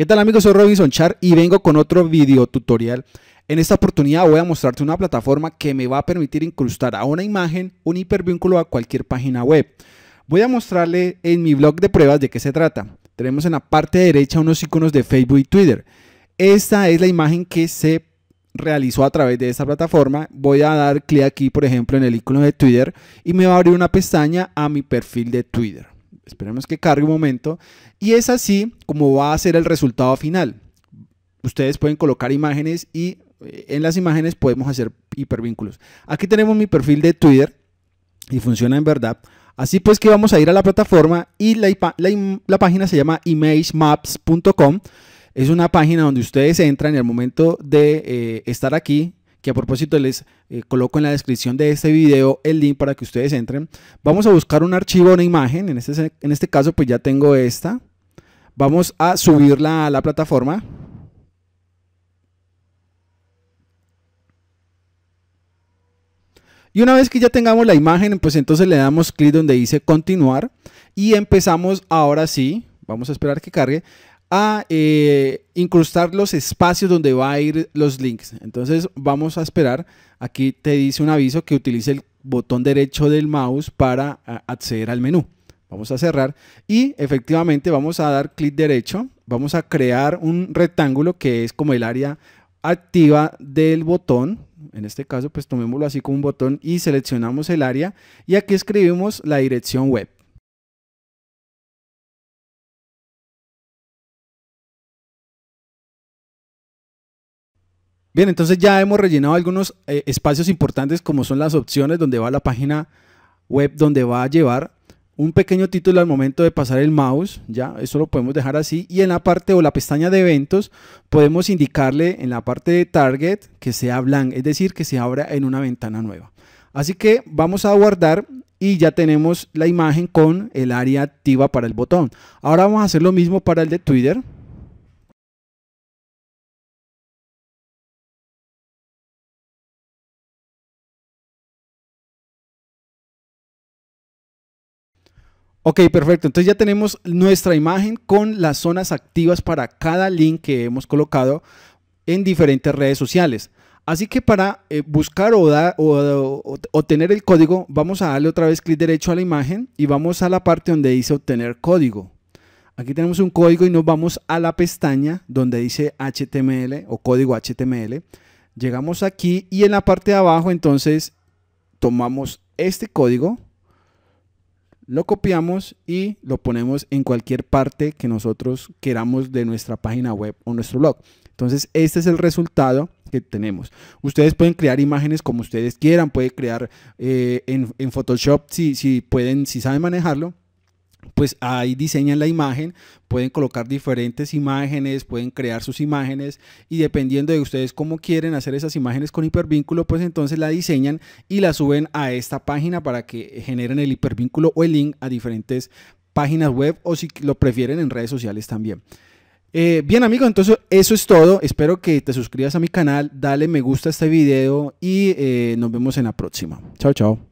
¿Qué tal amigos? Soy Robinson Char y vengo con otro video tutorial. En esta oportunidad voy a mostrarte una plataforma que me va a permitir incrustar a una imagen un hipervínculo a cualquier página web. Voy a mostrarle en mi blog de pruebas de qué se trata. Tenemos en la parte derecha unos iconos de Facebook y Twitter. Esta es la imagen que se realizó a través de esta plataforma. Voy a dar clic aquí, por ejemplo, en el icono de Twitter y me va a abrir una pestaña a mi perfil de Twitter. Esperemos que cargue un momento. Y es así como va a ser el resultado final. Ustedes pueden colocar imágenes y eh, en las imágenes podemos hacer hipervínculos. Aquí tenemos mi perfil de Twitter y funciona en verdad. Así pues que vamos a ir a la plataforma y la, página se llama imagemaps.com. Es una página donde ustedes entran En al momento de eh, estar aquí que a propósito les eh, coloco en la descripción de este video el link para que ustedes entren. Vamos a buscar un archivo, una imagen, en este, en este caso pues ya tengo esta. Vamos a subirla a la plataforma. Y una vez que ya tengamos la imagen, pues entonces le damos clic donde dice continuar y empezamos ahora sí, vamos a esperar que cargue, a eh, incrustar los espacios donde va a ir los links. Entonces vamos a esperar. Aquí te dice un aviso que utilice el botón derecho del mouse para eh, acceder al menú. Vamos a cerrar y efectivamente vamos a dar clic derecho. Vamos a crear un rectángulo que es como el área activa del botón. En este caso pues tomémoslo así como un botón y seleccionamos el área y aquí escribimos la dirección web. Bien, entonces ya hemos rellenado algunos eh, espacios importantes como son las opciones donde va la página web, donde va a llevar un pequeño título al momento de pasar el mouse, ya, eso lo podemos dejar así, y en la parte o la pestaña de eventos podemos indicarle en la parte de target que sea blank, es decir, que se abra en una ventana nueva. Así que vamos a guardar y ya tenemos la imagen con el área activa para el botón. Ahora vamos a hacer lo mismo para el de Twitter. Ok, perfecto. Entonces ya tenemos nuestra imagen con las zonas activas para cada link que hemos colocado en diferentes redes sociales. Así que para eh, buscar o, o, obtener el código, vamos a darle otra vez clic derecho a la imagen y vamos a la parte donde dice obtener código. Aquí tenemos un código y nos vamos a la pestaña donde dice HTML o código HTML. Llegamos aquí y en la parte de abajo entonces tomamos este código lo copiamos y lo ponemos en cualquier parte que nosotros queramos de nuestra página web o nuestro blog. Entonces, este es el resultado que tenemos. Ustedes pueden crear imágenes como ustedes quieran, pueden crear eh, en, Photoshop si pueden, si saben manejarlo pues ahí diseñan la imagen, pueden colocar diferentes imágenes, pueden crear sus imágenes y dependiendo de ustedes cómo quieren hacer esas imágenes con hipervínculo, pues entonces la diseñan y la suben a esta página para que generen el hipervínculo o el link a diferentes páginas web o si lo prefieren en redes sociales también. Eh, bien amigos, entonces eso es todo. Espero que te suscribas a mi canal, dale me gusta a este video y eh, nos vemos en la próxima. Chao, chao.